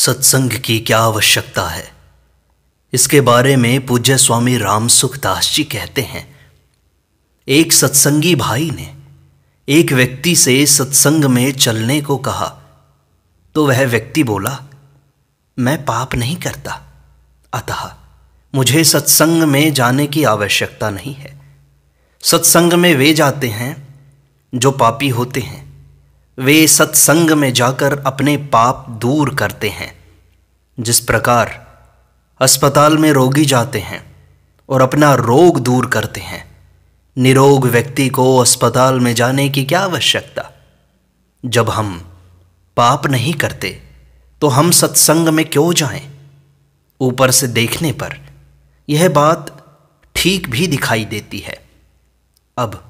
सत्संग की क्या आवश्यकता है इसके बारे में पूज्य स्वामी राम सुखदास जी कहते हैं एक सत्संगी भाई ने एक व्यक्ति से सत्संग में चलने को कहा तो वह व्यक्ति बोला मैं पाप नहीं करता अतः मुझे सत्संग में जाने की आवश्यकता नहीं है सत्संग में वे जाते हैं जो पापी होते हैं वे सत्संग में जाकर अपने पाप दूर करते हैं जिस प्रकार अस्पताल में रोगी जाते हैं और अपना रोग दूर करते हैं निरोग व्यक्ति को अस्पताल में जाने की क्या आवश्यकता जब हम पाप नहीं करते तो हम सत्संग में क्यों जाएं? ऊपर से देखने पर यह बात ठीक भी दिखाई देती है अब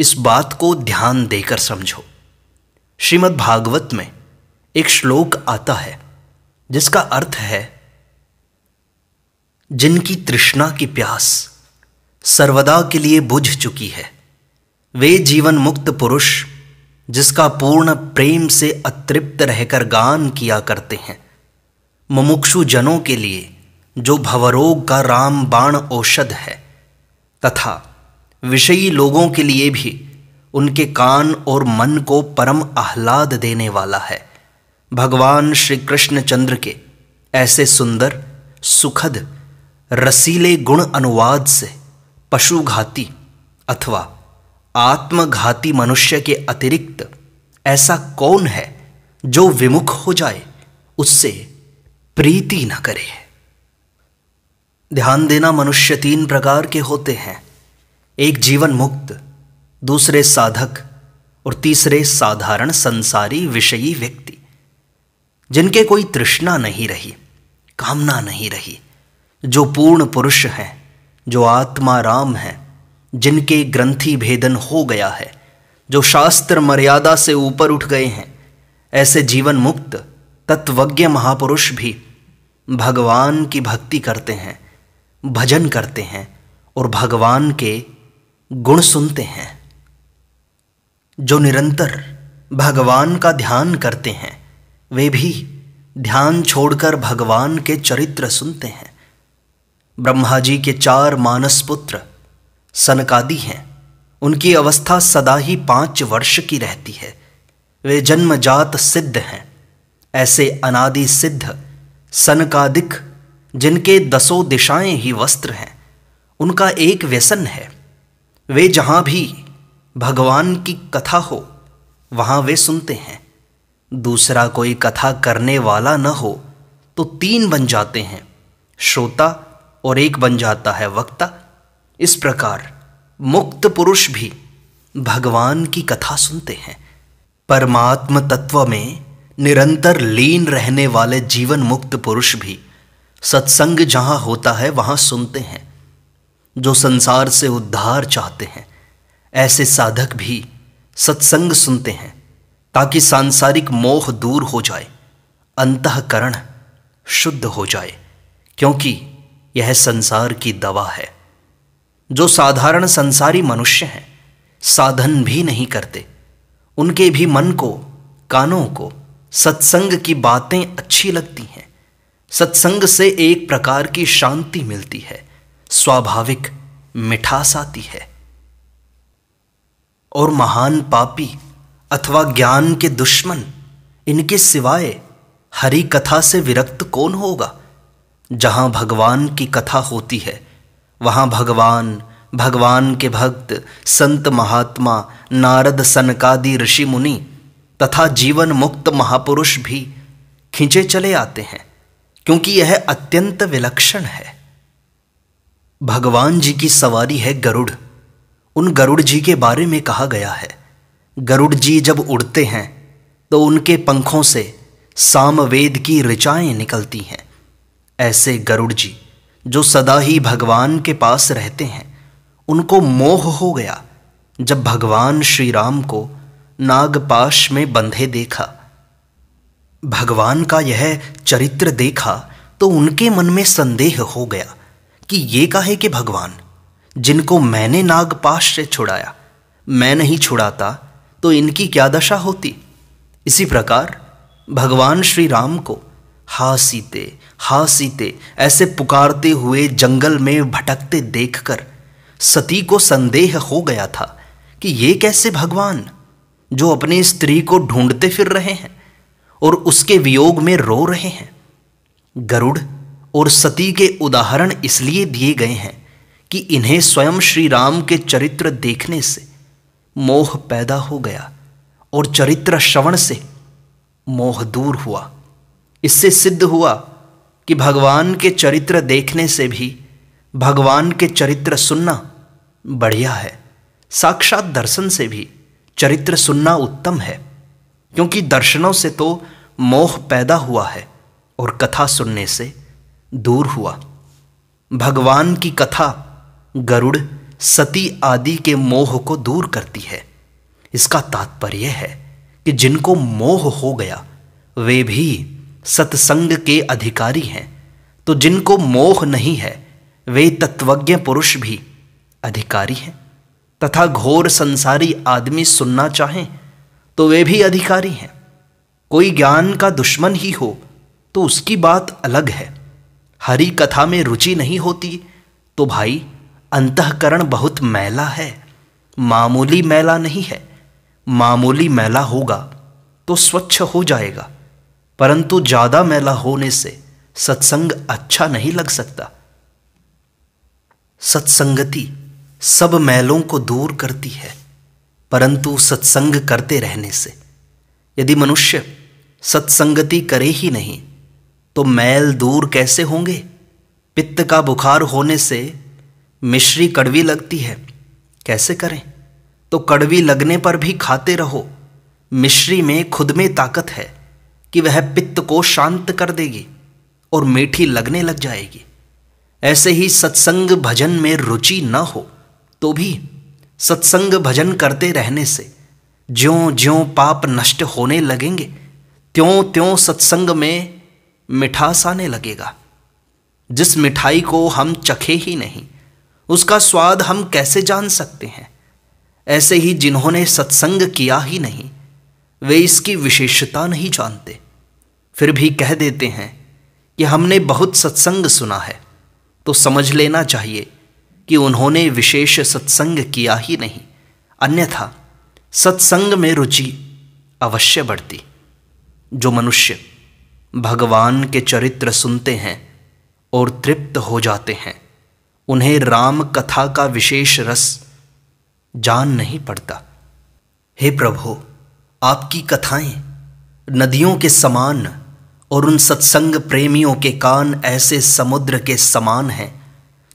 इस बात को ध्यान देकर समझो श्रीमद् भागवत में एक श्लोक आता है जिसका अर्थ है जिनकी तृष्णा की प्यास सर्वदा के लिए बुझ चुकी है वे जीवन मुक्त पुरुष जिसका पूर्ण प्रेम से अतृप्त रहकर गान किया करते हैं मुमुक्षु जनों के लिए जो भवरोग का राम बाण औषध है तथा विषयी लोगों के लिए भी उनके कान और मन को परम आह्लाद देने वाला है भगवान श्री कृष्ण चंद्र के ऐसे सुंदर सुखद रसीले गुण अनुवाद से पशुघाती अथवा आत्मघाती मनुष्य के अतिरिक्त ऐसा कौन है जो विमुख हो जाए उससे प्रीति न करे ध्यान देना मनुष्य तीन प्रकार के होते हैं एक जीवन मुक्त दूसरे साधक और तीसरे साधारण संसारी विषयी व्यक्ति जिनके कोई तृष्णा नहीं रही कामना नहीं रही जो पूर्ण पुरुष हैं जो आत्मा राम हैं जिनके ग्रंथि भेदन हो गया है जो शास्त्र मर्यादा से ऊपर उठ गए हैं ऐसे जीवन मुक्त तत्वज्ञ महापुरुष भी भगवान की भक्ति करते हैं भजन करते हैं और भगवान के गुण सुनते हैं जो निरंतर भगवान का ध्यान करते हैं वे भी ध्यान छोड़कर भगवान के चरित्र सुनते हैं ब्रह्मा जी के चार मानस पुत्र सनकादि हैं उनकी अवस्था सदा ही पांच वर्ष की रहती है वे जन्मजात सिद्ध हैं ऐसे अनादि सिद्ध सनकादिक जिनके दसों दिशाएं ही वस्त्र हैं उनका एक व्यसन है वे जहां भी भगवान की कथा हो वहां वे सुनते हैं दूसरा कोई कथा करने वाला न हो तो तीन बन जाते हैं श्रोता और एक बन जाता है वक्ता इस प्रकार मुक्त पुरुष भी भगवान की कथा सुनते हैं परमात्म तत्व में निरंतर लीन रहने वाले जीवन मुक्त पुरुष भी सत्संग जहां होता है वहां सुनते हैं जो संसार से उद्धार चाहते हैं ऐसे साधक भी सत्संग सुनते हैं ताकि सांसारिक मोह दूर हो जाए अंतकरण शुद्ध हो जाए क्योंकि यह संसार की दवा है जो साधारण संसारी मनुष्य हैं साधन भी नहीं करते उनके भी मन को कानों को सत्संग की बातें अच्छी लगती हैं सत्संग से एक प्रकार की शांति मिलती है स्वाभाविक मिठास आती है और महान पापी अथवा ज्ञान के दुश्मन इनके सिवाय हरी कथा से विरक्त कौन होगा जहां भगवान की कथा होती है वहां भगवान भगवान के भक्त संत महात्मा नारद सनकादि ऋषि मुनि तथा जीवन मुक्त महापुरुष भी खींचे चले आते हैं क्योंकि यह अत्यंत विलक्षण है भगवान जी की सवारी है गरुड़ उन गरुड़ जी के बारे में कहा गया है गरुड़ जी जब उड़ते हैं तो उनके पंखों से सामवेद की ऋचाएं निकलती हैं ऐसे गरुड़ जी जो सदा ही भगवान के पास रहते हैं उनको मोह हो गया जब भगवान श्री राम को नागपाश में बंधे देखा भगवान का यह चरित्र देखा तो उनके मन में संदेह हो गया कि ये काहे कि भगवान जिनको मैंने नागपाश से छुड़ाया मैं नहीं छुड़ाता तो इनकी क्या दशा होती इसी प्रकार भगवान श्री राम को हा सीते हा सीते ऐसे पुकारते हुए जंगल में भटकते देखकर सती को संदेह हो गया था कि ये कैसे भगवान जो अपने स्त्री को ढूंढते फिर रहे हैं और उसके वियोग में रो रहे हैं गरुड़ और सती के उदाहरण इसलिए दिए गए हैं कि इन्हें स्वयं श्री राम के चरित्र देखने से मोह पैदा हो गया और चरित्र श्रवण से मोह दूर हुआ इससे सिद्ध हुआ कि भगवान के चरित्र देखने से भी भगवान के चरित्र सुनना बढ़िया है साक्षात दर्शन से भी चरित्र सुनना उत्तम है क्योंकि दर्शनों से तो मोह पैदा हुआ है और कथा सुनने से दूर हुआ भगवान की कथा गरुड़ सती आदि के मोह को दूर करती है इसका तात्पर्य है कि जिनको मोह हो गया वे भी सत्संग के अधिकारी हैं तो जिनको मोह नहीं है वे तत्वज्ञ पुरुष भी अधिकारी हैं तथा घोर संसारी आदमी सुनना चाहें तो वे भी अधिकारी हैं कोई ज्ञान का दुश्मन ही हो तो उसकी बात अलग है हरी कथा में रुचि नहीं होती तो भाई अंतकरण बहुत मैला है मामूली मैला नहीं है मामूली मैला होगा तो स्वच्छ हो जाएगा परंतु ज़्यादा मैला होने से सत्संग अच्छा नहीं लग सकता सत्संगति सब मैलों को दूर करती है परंतु सत्संग करते रहने से यदि मनुष्य सत्संगति करे ही नहीं तो मैल दूर कैसे होंगे पित्त का बुखार होने से मिश्री कड़वी लगती है कैसे करें तो कड़वी लगने पर भी खाते रहो मिश्री में खुद में ताकत है कि वह पित्त को शांत कर देगी और मीठी लगने लग जाएगी ऐसे ही सत्संग भजन में रुचि न हो तो भी सत्संग भजन करते रहने से ज्यों ज्यों पाप नष्ट होने लगेंगे त्यों त्यों सत्संग में मिठास आने लगेगा जिस मिठाई को हम चखे ही नहीं उसका स्वाद हम कैसे जान सकते हैं ऐसे ही जिन्होंने सत्संग किया ही नहीं वे इसकी विशेषता नहीं जानते फिर भी कह देते हैं कि हमने बहुत सत्संग सुना है तो समझ लेना चाहिए कि उन्होंने विशेष सत्संग किया ही नहीं अन्यथा सत्संग में रुचि अवश्य बढ़ती जो मनुष्य भगवान के चरित्र सुनते हैं और तृप्त हो जाते हैं उन्हें राम कथा का विशेष रस जान नहीं पड़ता हे प्रभो आपकी कथाएं नदियों के समान और उन सत्संग प्रेमियों के कान ऐसे समुद्र के समान हैं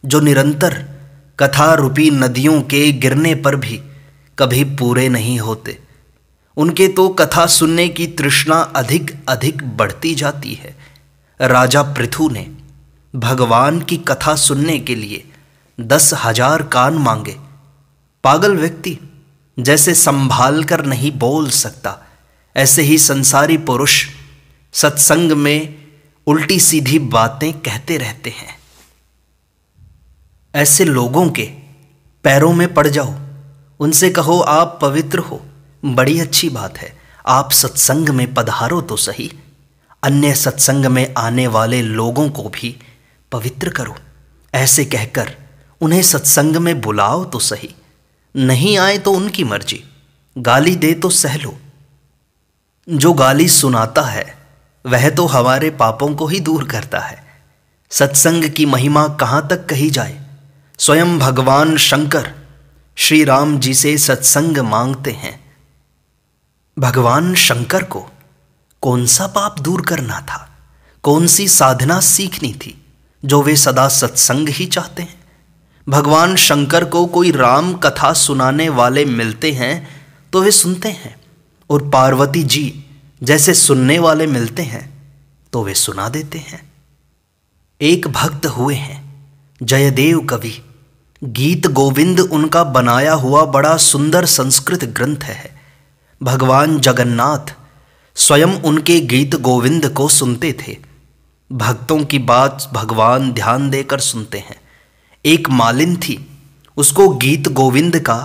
जो निरंतर कथा रूपी नदियों के गिरने पर भी कभी पूरे नहीं होते उनके तो कथा सुनने की तृष्णा अधिक अधिक बढ़ती जाती है राजा पृथु ने भगवान की कथा सुनने के लिए दस हजार कान मांगे पागल व्यक्ति जैसे संभाल कर नहीं बोल सकता ऐसे ही संसारी पुरुष सत्संग में उल्टी सीधी बातें कहते रहते हैं ऐसे लोगों के पैरों में पड़ जाओ उनसे कहो आप पवित्र हो बड़ी अच्छी बात है आप सत्संग में पधारो तो सही अन्य सत्संग में आने वाले लोगों को भी पवित्र करो ऐसे कहकर उन्हें सत्संग में बुलाओ तो सही नहीं आए तो उनकी मर्जी गाली दे तो सह लो जो गाली सुनाता है वह तो हमारे पापों को ही दूर करता है सत्संग की महिमा कहाँ तक कही जाए स्वयं भगवान शंकर श्री राम जी से सत्संग मांगते हैं भगवान शंकर को कौन सा पाप दूर करना था कौन सी साधना सीखनी थी जो वे सदा सत्संग ही चाहते हैं भगवान शंकर को कोई राम कथा सुनाने वाले मिलते हैं तो वे सुनते हैं और पार्वती जी जैसे सुनने वाले मिलते हैं तो वे सुना देते हैं एक भक्त हुए हैं जयदेव कवि गीत गोविंद उनका बनाया हुआ बड़ा सुंदर संस्कृत ग्रंथ है भगवान जगन्नाथ स्वयं उनके गीत गोविंद को सुनते थे भक्तों की बात भगवान ध्यान देकर सुनते हैं एक मालिन थी उसको गीत गोविंद का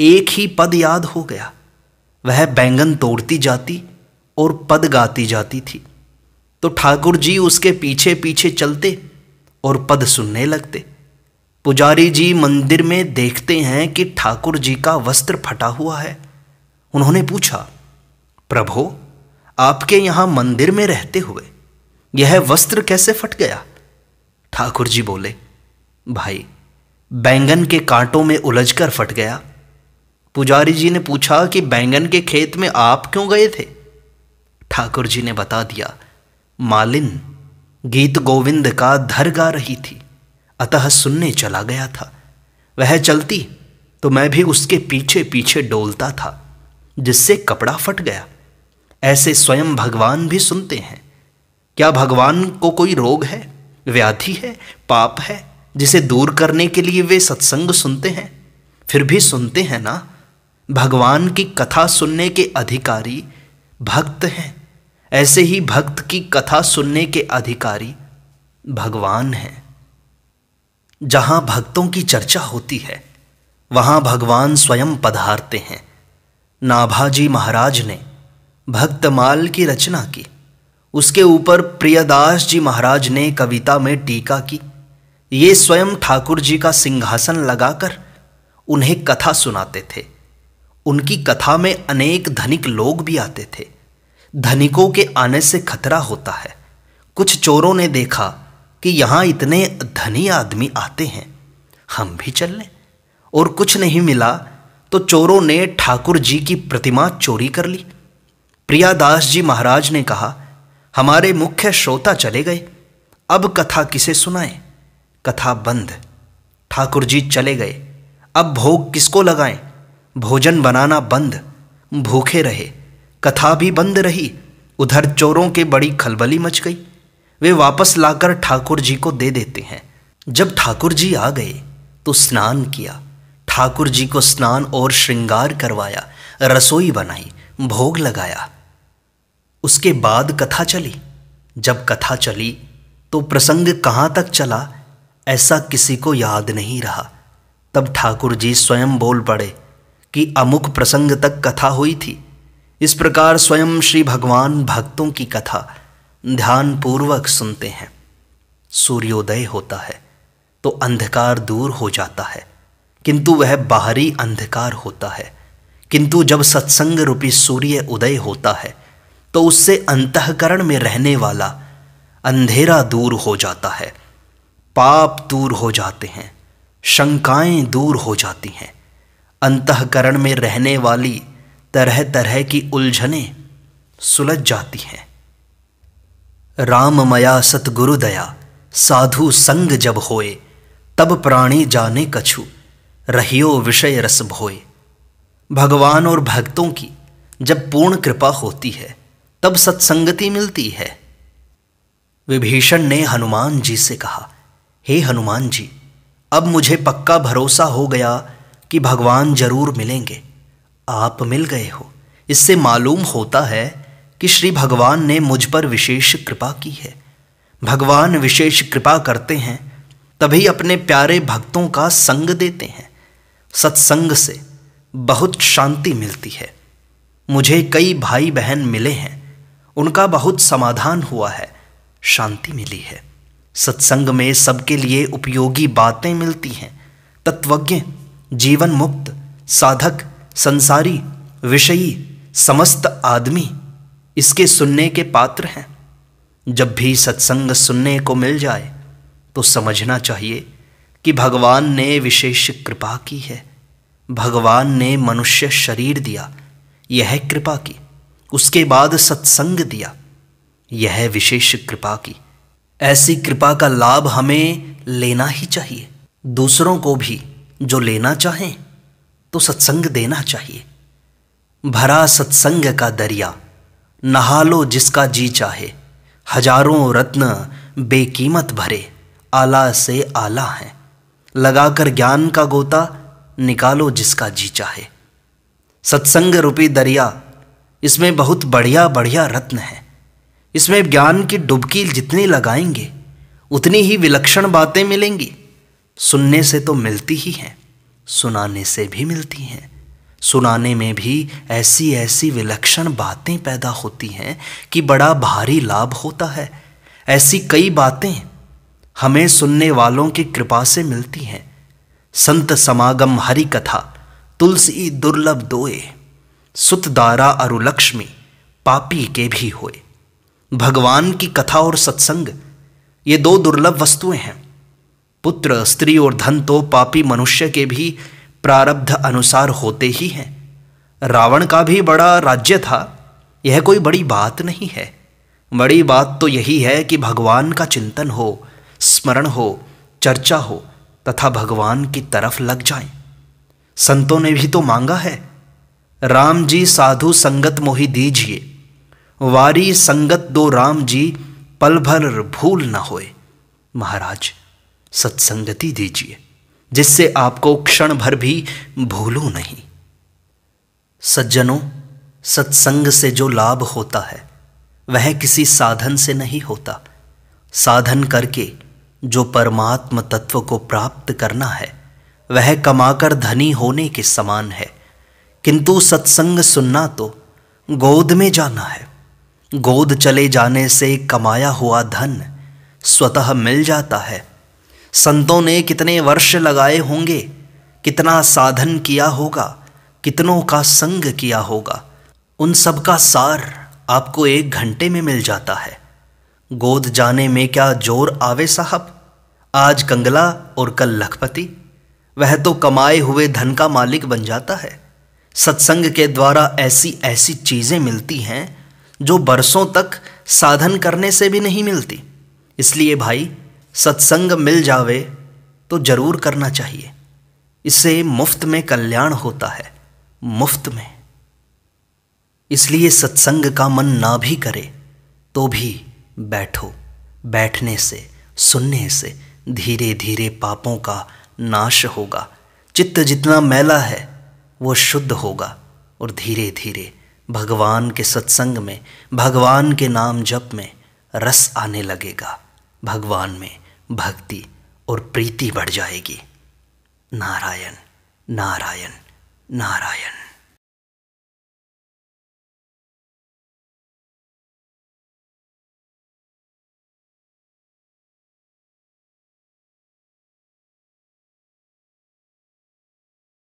एक ही पद याद हो गया वह बैंगन तोड़ती जाती और पद गाती जाती थी तो ठाकुर जी उसके पीछे पीछे चलते और पद सुनने लगते पुजारी जी मंदिर में देखते हैं कि ठाकुर जी का वस्त्र फटा हुआ है उन्होंने पूछा प्रभो आपके यहाँ मंदिर में रहते हुए यह वस्त्र कैसे फट गया ठाकुर जी बोले भाई बैंगन के कांटों में उलझकर फट गया पुजारी जी ने पूछा कि बैंगन के खेत में आप क्यों गए थे ठाकुर जी ने बता दिया मालिन गीत गोविंद का धर गा रही थी अतः सुनने चला गया था वह चलती तो मैं भी उसके पीछे पीछे डोलता था जिससे कपड़ा फट गया ऐसे स्वयं भगवान भी सुनते हैं क्या भगवान को कोई रोग है व्याधि है पाप है जिसे दूर करने के लिए वे सत्संग सुनते हैं फिर भी सुनते हैं ना भगवान की कथा सुनने के अधिकारी भक्त हैं ऐसे ही भक्त की कथा सुनने के अधिकारी भगवान हैं जहाँ भक्तों की चर्चा होती है वहां भगवान स्वयं पधारते हैं नाभाजी महाराज ने भक्तमाल की रचना की उसके ऊपर प्रियदास जी महाराज ने कविता में टीका की ये स्वयं ठाकुर जी का सिंहासन लगाकर उन्हें कथा सुनाते थे उनकी कथा में अनेक धनिक लोग भी आते थे धनिकों के आने से खतरा होता है कुछ चोरों ने देखा कि यहां इतने धनी आदमी आते हैं हम भी चल लें और कुछ नहीं मिला तो चोरों ने ठाकुर जी की प्रतिमा चोरी कर ली प्रियादास जी महाराज ने कहा हमारे मुख्य श्रोता चले गए अब कथा किसे सुनाए कथा बंद ठाकुर जी चले गए अब भोग किसको लगाएं भोजन बनाना बंद भूखे रहे कथा भी बंद रही उधर चोरों के बड़ी खलबली मच गई वे वापस लाकर ठाकुर जी को दे देते हैं जब ठाकुर जी आ गए तो स्नान किया ठाकुर जी को स्नान और श्रृंगार करवाया रसोई बनाई भोग लगाया उसके बाद कथा चली जब कथा चली तो प्रसंग कहाँ तक चला ऐसा किसी को याद नहीं रहा तब ठाकुर जी स्वयं बोल पड़े कि अमुक प्रसंग तक कथा हुई थी इस प्रकार स्वयं श्री भगवान भक्तों की कथा ध्यानपूर्वक सुनते हैं सूर्योदय होता है तो अंधकार दूर हो जाता है किंतु वह बाहरी अंधकार होता है किंतु जब सत्संग रूपी सूर्य उदय होता है तो उससे अंतकरण में रहने वाला अंधेरा दूर हो जाता है पाप दूर हो जाते हैं शंकाएं दूर हो जाती हैं अंतकरण में रहने वाली तरह तरह की उलझने सुलझ जाती हैं मया सतगुरु दया साधु संग जब होए तब प्राणी जाने कछु रहियो विषय रस भोए भगवान और भक्तों की जब पूर्ण कृपा होती है तब सत्संगति मिलती है विभीषण ने हनुमान जी से कहा हे hey हनुमान जी अब मुझे पक्का भरोसा हो गया कि भगवान जरूर मिलेंगे आप मिल गए हो इससे मालूम होता है कि श्री भगवान ने मुझ पर विशेष कृपा की है भगवान विशेष कृपा करते हैं तभी अपने प्यारे भक्तों का संग देते हैं सत्संग से बहुत शांति मिलती है मुझे कई भाई बहन मिले हैं उनका बहुत समाधान हुआ है शांति मिली है सत्संग में सबके लिए उपयोगी बातें मिलती हैं तत्वज्ञ जीवन मुक्त साधक संसारी विषयी समस्त आदमी इसके सुनने के पात्र हैं जब भी सत्संग सुनने को मिल जाए तो समझना चाहिए कि भगवान ने विशेष कृपा की है भगवान ने मनुष्य शरीर दिया यह कृपा की उसके बाद सत्संग दिया यह विशेष कृपा की ऐसी कृपा का लाभ हमें लेना ही चाहिए दूसरों को भी जो लेना चाहें तो सत्संग देना चाहिए भरा सत्संग का दरिया नहा लो जिसका जी चाहे हजारों रत्न बेकीमत भरे आला से आला हैं लगाकर ज्ञान का गोता निकालो जिसका जी चाहे सत्संग रूपी दरिया इसमें बहुत बढ़िया बढ़िया रत्न है इसमें ज्ञान की डुबकी जितनी लगाएंगे उतनी ही विलक्षण बातें मिलेंगी सुनने से तो मिलती ही हैं सुनाने से भी मिलती हैं सुनाने में भी ऐसी ऐसी विलक्षण बातें पैदा होती हैं कि बड़ा भारी लाभ होता है ऐसी कई बातें हमें सुनने वालों की कृपा से मिलती हैं संत समागम हरि कथा तुलसी दुर्लभ दोए सुतदारा अरुलक्ष्मी पापी के भी होए भगवान की कथा और सत्संग ये दो दुर्लभ वस्तुएं हैं पुत्र स्त्री और धन तो पापी मनुष्य के भी प्रारब्ध अनुसार होते ही हैं रावण का भी बड़ा राज्य था यह कोई बड़ी बात नहीं है बड़ी बात तो यही है कि भगवान का चिंतन हो स्मरण हो चर्चा हो तथा भगवान की तरफ लग जाए संतों ने भी तो मांगा है राम जी साधु संगत मोहि दीजिए वारी संगत दो राम जी पल भर भूल न होए महाराज सत्संगति दीजिए जिससे आपको क्षण भर भी भूलो नहीं सज्जनों सत्संग से जो लाभ होता है वह किसी साधन से नहीं होता साधन करके जो परमात्म तत्व को प्राप्त करना है वह कमाकर धनी होने के समान है किंतु सत्संग सुनना तो गोद में जाना है गोद चले जाने से कमाया हुआ धन स्वतः मिल जाता है संतों ने कितने वर्ष लगाए होंगे कितना साधन किया होगा कितनों का संग किया होगा उन सब का सार आपको एक घंटे में मिल जाता है गोद जाने में क्या जोर आवे साहब आज कंगला और कल लखपति वह तो कमाए हुए धन का मालिक बन जाता है सत्संग के द्वारा ऐसी ऐसी चीज़ें मिलती हैं जो बरसों तक साधन करने से भी नहीं मिलती इसलिए भाई सत्संग मिल जावे तो ज़रूर करना चाहिए इससे मुफ्त में कल्याण होता है मुफ्त में इसलिए सत्संग का मन ना भी करे तो भी बैठो बैठने से सुनने से धीरे धीरे पापों का नाश होगा चित्त जितना मैला है वो शुद्ध होगा और धीरे धीरे भगवान के सत्संग में भगवान के नाम जप में रस आने लगेगा भगवान में भक्ति और प्रीति बढ़ जाएगी नारायण नारायण नारायण